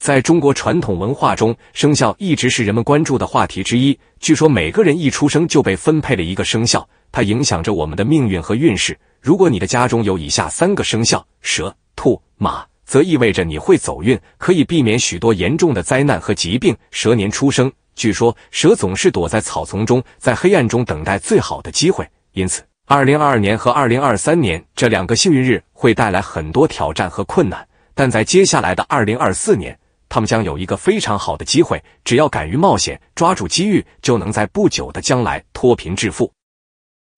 在中国传统文化中，生肖一直是人们关注的话题之一。据说每个人一出生就被分配了一个生肖，它影响着我们的命运和运势。如果你的家中有以下三个生肖——蛇、兔、马，则意味着你会走运，可以避免许多严重的灾难和疾病。蛇年出生，据说蛇总是躲在草丛中，在黑暗中等待最好的机会。因此，2022年和2023年这两个幸运日会带来很多挑战和困难，但在接下来的2024年。他们将有一个非常好的机会，只要敢于冒险，抓住机遇，就能在不久的将来脱贫致富。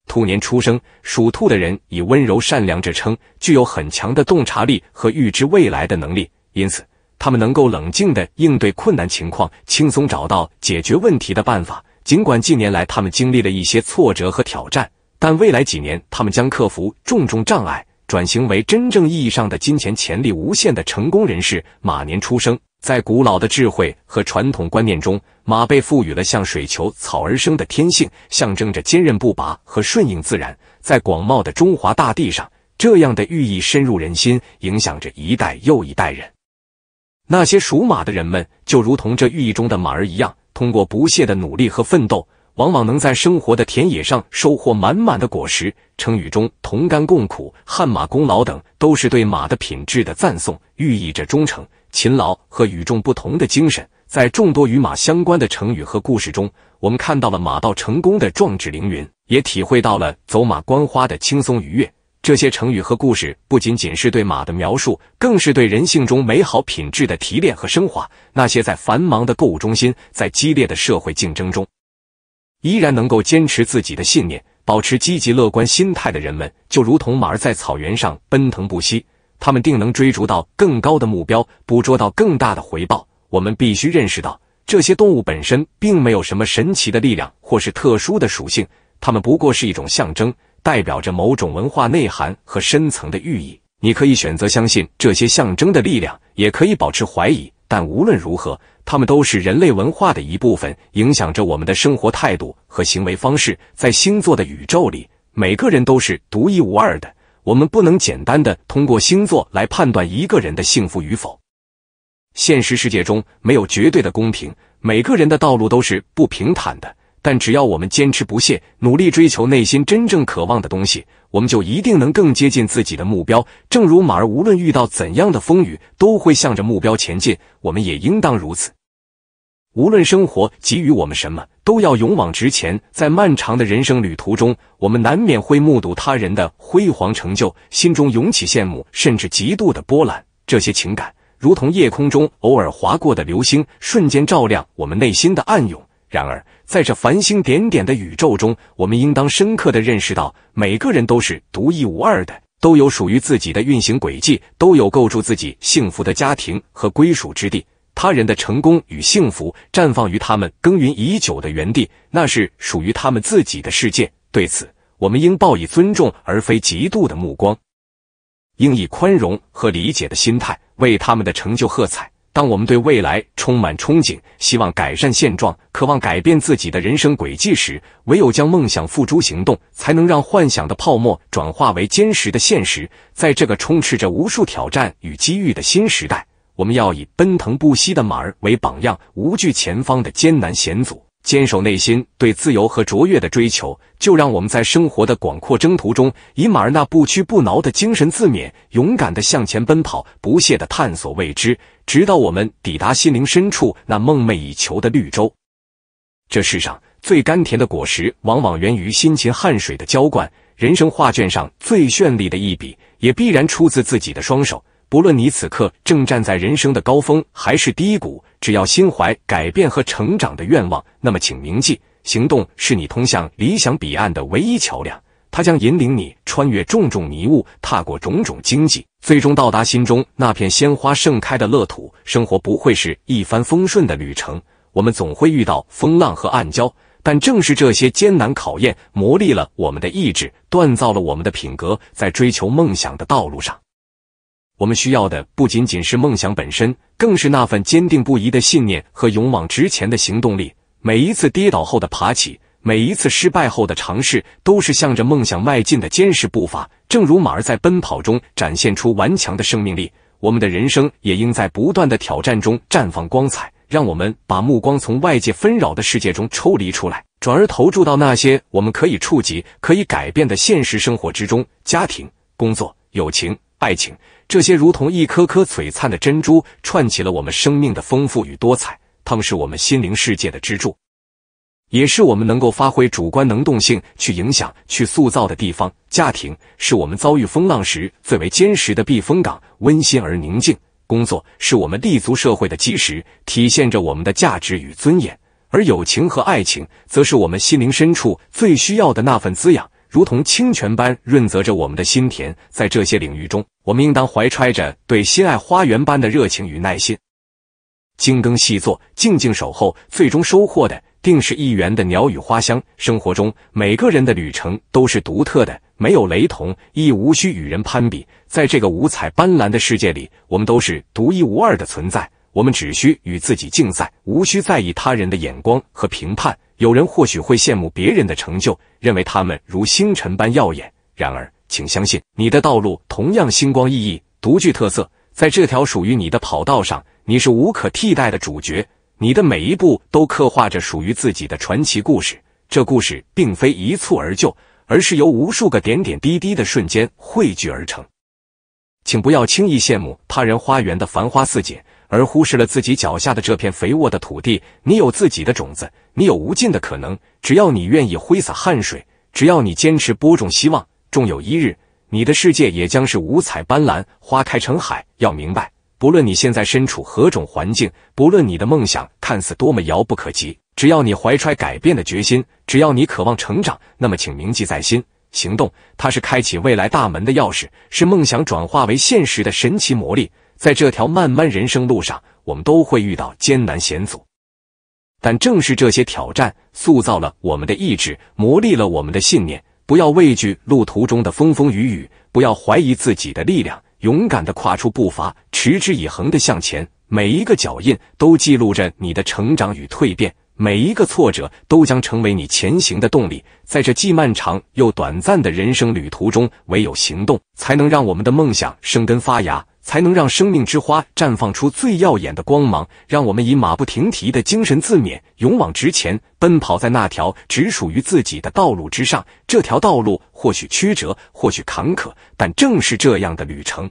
兔年出生属兔的人以温柔善良著称，具有很强的洞察力和预知未来的能力，因此他们能够冷静的应对困难情况，轻松找到解决问题的办法。尽管近年来他们经历了一些挫折和挑战，但未来几年他们将克服重重障碍，转型为真正意义上的金钱潜力无限的成功人士。马年出生。在古老的智慧和传统观念中，马被赋予了向水求草而生的天性，象征着坚韧不拔和顺应自然。在广袤的中华大地上，这样的寓意深入人心，影响着一代又一代人。那些属马的人们，就如同这寓意中的马儿一样，通过不懈的努力和奋斗，往往能在生活的田野上收获满满的果实。成语中“同甘共苦”“汗马功劳”等，都是对马的品质的赞颂，寓意着忠诚。勤劳和与众不同的精神，在众多与马相关的成语和故事中，我们看到了“马到成功”的壮志凌云，也体会到了“走马观花”的轻松愉悦。这些成语和故事不仅仅是对马的描述，更是对人性中美好品质的提炼和升华。那些在繁忙的购物中心、在激烈的社会竞争中，依然能够坚持自己的信念、保持积极乐观心态的人们，就如同马儿在草原上奔腾不息。他们定能追逐到更高的目标，捕捉到更大的回报。我们必须认识到，这些动物本身并没有什么神奇的力量或是特殊的属性，它们不过是一种象征，代表着某种文化内涵和深层的寓意。你可以选择相信这些象征的力量，也可以保持怀疑。但无论如何，它们都是人类文化的一部分，影响着我们的生活态度和行为方式。在星座的宇宙里，每个人都是独一无二的。我们不能简单的通过星座来判断一个人的幸福与否。现实世界中没有绝对的公平，每个人的道路都是不平坦的。但只要我们坚持不懈，努力追求内心真正渴望的东西，我们就一定能更接近自己的目标。正如马儿无论遇到怎样的风雨，都会向着目标前进，我们也应当如此。无论生活给予我们什么，都要勇往直前。在漫长的人生旅途中，我们难免会目睹他人的辉煌成就，心中涌起羡慕，甚至极度的波澜。这些情感如同夜空中偶尔划过的流星，瞬间照亮我们内心的暗涌。然而，在这繁星点点的宇宙中，我们应当深刻的认识到，每个人都是独一无二的，都有属于自己的运行轨迹，都有构筑自己幸福的家庭和归属之地。他人的成功与幸福绽放于他们耕耘已久的园地，那是属于他们自己的世界。对此，我们应抱以尊重而非嫉妒的目光，应以宽容和理解的心态为他们的成就喝彩。当我们对未来充满憧憬，希望改善现状，渴望改变自己的人生轨迹时，唯有将梦想付诸行动，才能让幻想的泡沫转化为坚实的现实。在这个充斥着无数挑战与机遇的新时代。我们要以奔腾不息的马儿为榜样，无惧前方的艰难险阻，坚守内心对自由和卓越的追求。就让我们在生活的广阔征途中，以马儿那不屈不挠的精神自勉，勇敢的向前奔跑，不懈的探索未知，直到我们抵达心灵深处那梦寐以求的绿洲。这世上最甘甜的果实，往往源于辛勤汗水的浇灌；人生画卷上最绚丽的一笔，也必然出自自己的双手。不论你此刻正站在人生的高峰还是低谷，只要心怀改变和成长的愿望，那么请铭记：行动是你通向理想彼岸的唯一桥梁。它将引领你穿越重重迷雾，踏过种种荆棘，最终到达心中那片鲜花盛开的乐土。生活不会是一帆风顺的旅程，我们总会遇到风浪和暗礁。但正是这些艰难考验，磨砺了我们的意志，锻造了我们的品格，在追求梦想的道路上。我们需要的不仅仅是梦想本身，更是那份坚定不移的信念和勇往直前的行动力。每一次跌倒后的爬起，每一次失败后的尝试，都是向着梦想迈进的坚实步伐。正如马儿在奔跑中展现出顽强的生命力，我们的人生也应在不断的挑战中绽放光彩。让我们把目光从外界纷扰的世界中抽离出来，转而投注到那些我们可以触及、可以改变的现实生活之中：家庭、工作、友情。爱情，这些如同一颗颗璀璨的珍珠，串起了我们生命的丰富与多彩。它们是我们心灵世界的支柱，也是我们能够发挥主观能动性去影响、去塑造的地方。家庭是我们遭遇风浪时最为坚实的避风港，温馨而宁静；工作是我们立足社会的基石，体现着我们的价值与尊严。而友情和爱情，则是我们心灵深处最需要的那份滋养。如同清泉般润泽着我们的心田，在这些领域中，我们应当怀揣着对心爱花园般的热情与耐心，精耕细作，静静守候，最终收获的定是一园的鸟语花香。生活中每个人的旅程都是独特的，没有雷同，亦无需与人攀比。在这个五彩斑斓的世界里，我们都是独一无二的存在。我们只需与自己竞赛，无需在意他人的眼光和评判。有人或许会羡慕别人的成就，认为他们如星辰般耀眼。然而，请相信，你的道路同样星光熠熠，独具特色。在这条属于你的跑道上，你是无可替代的主角。你的每一步都刻画着属于自己的传奇故事。这故事并非一蹴而就，而是由无数个点点滴滴的瞬间汇聚而成。请不要轻易羡慕他人花园的繁花似锦。而忽视了自己脚下的这片肥沃的土地。你有自己的种子，你有无尽的可能。只要你愿意挥洒汗水，只要你坚持播种希望，终有一日，你的世界也将是五彩斑斓，花开成海。要明白，不论你现在身处何种环境，不论你的梦想看似多么遥不可及，只要你怀揣改变的决心，只要你渴望成长，那么请铭记在心：行动，它是开启未来大门的钥匙，是梦想转化为现实的神奇魔力。在这条漫漫人生路上，我们都会遇到艰难险阻，但正是这些挑战塑造了我们的意志，磨砺了我们的信念。不要畏惧路途中的风风雨雨，不要怀疑自己的力量，勇敢的跨出步伐，持之以恒的向前。每一个脚印都记录着你的成长与蜕变，每一个挫折都将成为你前行的动力。在这既漫长又短暂的人生旅途中，唯有行动才能让我们的梦想生根发芽。才能让生命之花绽放出最耀眼的光芒。让我们以马不停蹄的精神自勉，勇往直前，奔跑在那条只属于自己的道路之上。这条道路或许曲折，或许坎坷，但正是这样的旅程，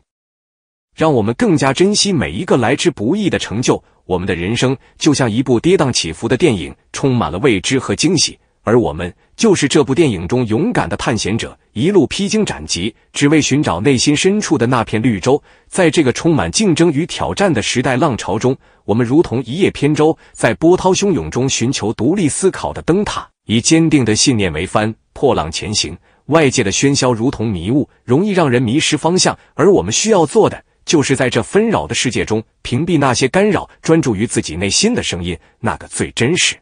让我们更加珍惜每一个来之不易的成就。我们的人生就像一部跌宕起伏的电影，充满了未知和惊喜，而我们。就是这部电影中勇敢的探险者，一路披荆斩棘，只为寻找内心深处的那片绿洲。在这个充满竞争与挑战的时代浪潮中，我们如同一叶扁舟，在波涛汹涌中寻求独立思考的灯塔，以坚定的信念为帆，破浪前行。外界的喧嚣如同迷雾，容易让人迷失方向，而我们需要做的，就是在这纷扰的世界中，屏蔽那些干扰，专注于自己内心的声音，那个最真实。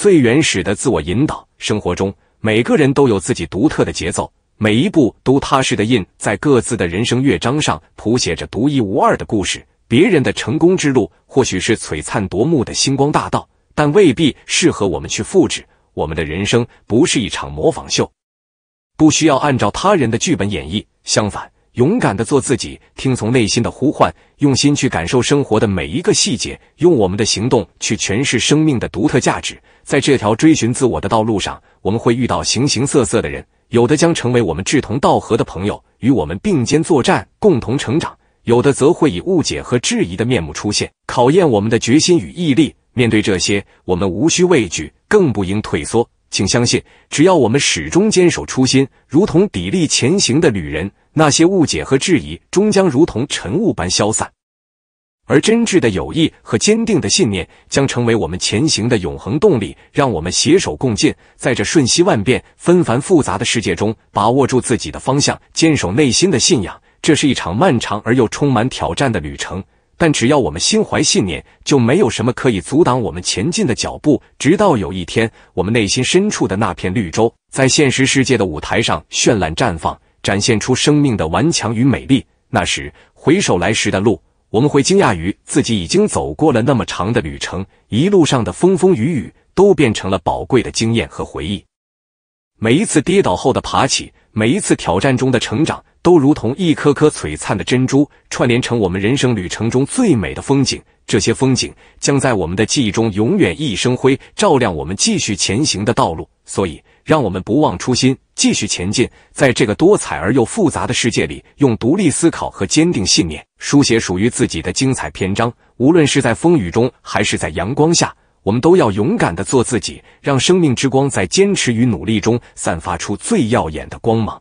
最原始的自我引导。生活中，每个人都有自己独特的节奏，每一步都踏实的印在各自的人生乐章上，谱写着独一无二的故事。别人的成功之路，或许是璀璨夺目的星光大道，但未必适合我们去复制。我们的人生不是一场模仿秀，不需要按照他人的剧本演绎。相反。勇敢的做自己，听从内心的呼唤，用心去感受生活的每一个细节，用我们的行动去诠释生命的独特价值。在这条追寻自我的道路上，我们会遇到形形色色的人，有的将成为我们志同道合的朋友，与我们并肩作战，共同成长；有的则会以误解和质疑的面目出现，考验我们的决心与毅力。面对这些，我们无需畏惧，更不应退缩。请相信，只要我们始终坚守初心，如同砥砺前行的旅人。那些误解和质疑终将如同尘雾般消散，而真挚的友谊和坚定的信念将成为我们前行的永恒动力。让我们携手共进，在这瞬息万变、纷繁复杂的世界中，把握住自己的方向，坚守内心的信仰。这是一场漫长而又充满挑战的旅程，但只要我们心怀信念，就没有什么可以阻挡我们前进的脚步。直到有一天，我们内心深处的那片绿洲在现实世界的舞台上绚烂绽放。展现出生命的顽强与美丽。那时回首来时的路，我们会惊讶于自己已经走过了那么长的旅程，一路上的风风雨雨都变成了宝贵的经验和回忆。每一次跌倒后的爬起，每一次挑战中的成长，都如同一颗颗璀璨的珍珠，串联成我们人生旅程中最美的风景。这些风景将在我们的记忆中永远熠熠生辉，照亮我们继续前行的道路。所以，让我们不忘初心，继续前进。在这个多彩而又复杂的世界里，用独立思考和坚定信念，书写属于自己的精彩篇章。无论是在风雨中，还是在阳光下，我们都要勇敢地做自己，让生命之光在坚持与努力中散发出最耀眼的光芒。